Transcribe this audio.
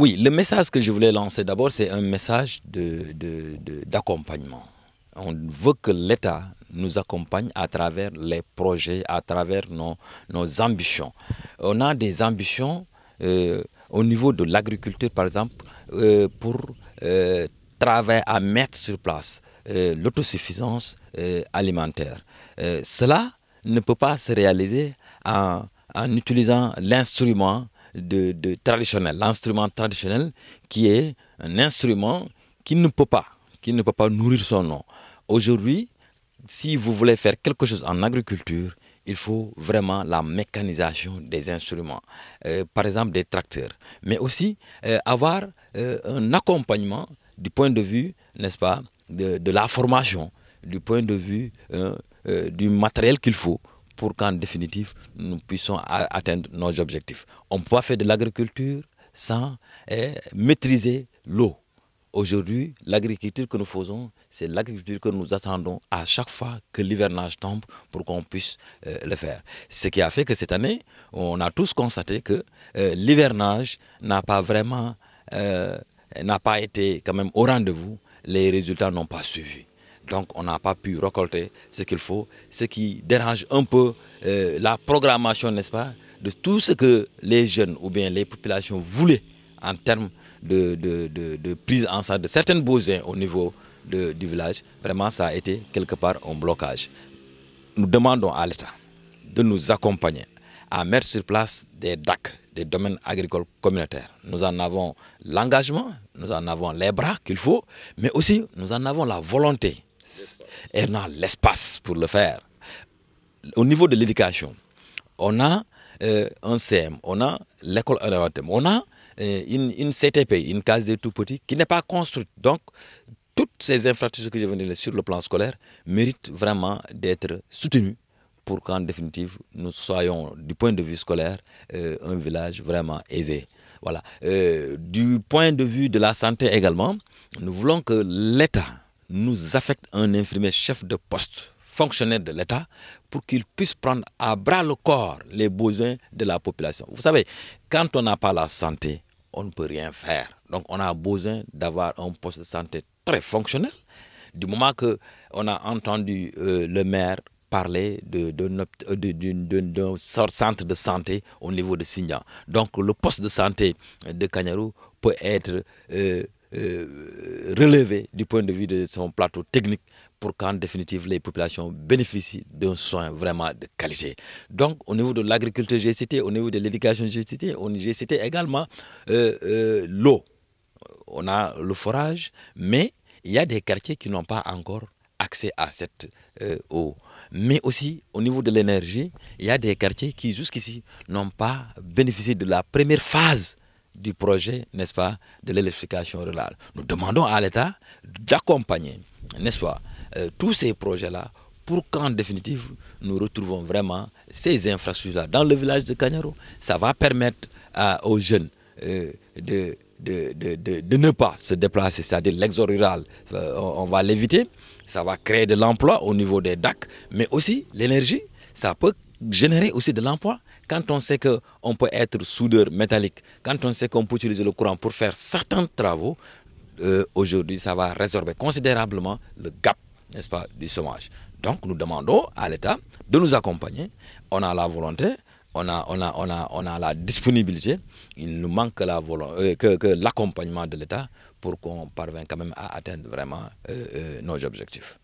Oui, le message que je voulais lancer d'abord, c'est un message d'accompagnement. De, On veut que l'État nous accompagne à travers les projets, à travers nos, ambitions. On a des ambitions euh, au niveau de l'agriculture, par exemple, euh, pour euh, travailler à mettre sur place l'autosuffisance alimentaire. cela ne peut pas se réaliser en utilisant l'instrument de, traditionnel, l'instrument traditionnel qui est un instrument qui ne peut pas, qui ne peut pas nourrir son nom. Aujourd'hui, si vous voulez faire quelque chose en agriculture, il faut vraiment la mécanisation des instruments, euh, par exemple des tracteurs, mais aussi euh, avoir euh, un accompagnement du point de vue, n'est-ce pas, de, la formation, du point de vue hein, du matériel qu'il faut pour qu'en définitive, nous puissions atteindre nos objectifs. On peut pas faire de l'agriculture sans eh, maîtriser l'eau. Aujourd'hui, l'agriculture que nous faisons, c'est l'agriculture que nous attendons à chaque fois que l'hivernage tombe pour qu'on puisse eh, le faire. Ce qui a fait que cette année, on a tous constaté que eh, l'hivernage n'a pas vraiment, n'a pas été quand même au rendez-vous. Les résultats n'ont pas suivi. Donc on n'a pas pu récolter ce qu'il faut, ce qui dérange un peu euh, la programmation, n'est-ce pas, de tout ce que les jeunes ou bien les populations voulaient en termes de, prise en charge de certaines besoins au niveau du village. Vraiment, ça a été quelque part un blocage. Nous demandons à l'État de nous accompagner à mettre sur place des DAC, des domaines agricoles communautaires. Nous en avons l'engagement, nous en avons les bras qu'il faut, mais aussi nous en avons la volonté et on a l'espace pour le faire. Au niveau de l'éducation, on a euh, un CM, on a l'école on a euh, une, CTP, une case des tout petit qui n'est pas construite. Donc, toutes ces infrastructures que je viens de sur le plan scolaire méritent vraiment d'être soutenues pour qu'en définitive, nous soyons, du point de vue scolaire, euh, un village vraiment aisé. Voilà. du point de vue de la santé également, nous voulons que l'État nous affecte un infirmier chef de poste, fonctionnaire de l'État, pour qu'il puisse prendre à bras le corps les besoins de la population. Vous savez, quand on n'a pas la santé, on ne peut rien faire. Donc on a besoin d'avoir un poste de santé très fonctionnel. Du moment qu'on a entendu euh, le maire parler d'un euh, centre de santé au niveau de Signan. Donc le poste de santé de Kanyarou peut être euh, euh, relevé du point de vue de son plateau technique pour qu'en définitive les populations bénéficient d'un soin vraiment de qualité. Donc au niveau de l'agriculture j'ai cité, au niveau de l'éducation j'ai cité, j'ai cité également euh, euh, l'eau. On a le forage, mais il y a des quartiers qui n'ont pas encore accès à cette eau. Mais aussi, au niveau de l'énergie, il y a des quartiers qui, jusqu'ici, n'ont pas bénéficié de la première phase du projet, n'est-ce pas, de l'électrification rurale. Nous demandons à l'État d'accompagner, n'est-ce pas, euh, tous ces projets-là pour qu'en définitive, nous retrouvons vraiment ces infrastructures-là dans le village de Cagnaro. Ça va permettre euh, aux jeunes euh, de, de, ne pas se déplacer, c'est-à-dire lexo rural, on, on va l'éviter. Ça va créer de l'emploi au niveau des DAC, mais aussi l'énergie, ça peut générer aussi de l'emploi. Quand on sait qu'on peut être soudeur métallique, quand on sait qu'on peut utiliser le courant pour faire certains travaux, euh, aujourd'hui, ça va résorber considérablement le gap, n'est-ce pas, du chômage. Donc, nous demandons à l'État de nous accompagner. On a la volonté, on a, on a, la disponibilité. Il nous manque euh, que, l'accompagnement de l'État pour qu'on parvienne quand même à atteindre vraiment euh, nos objectifs.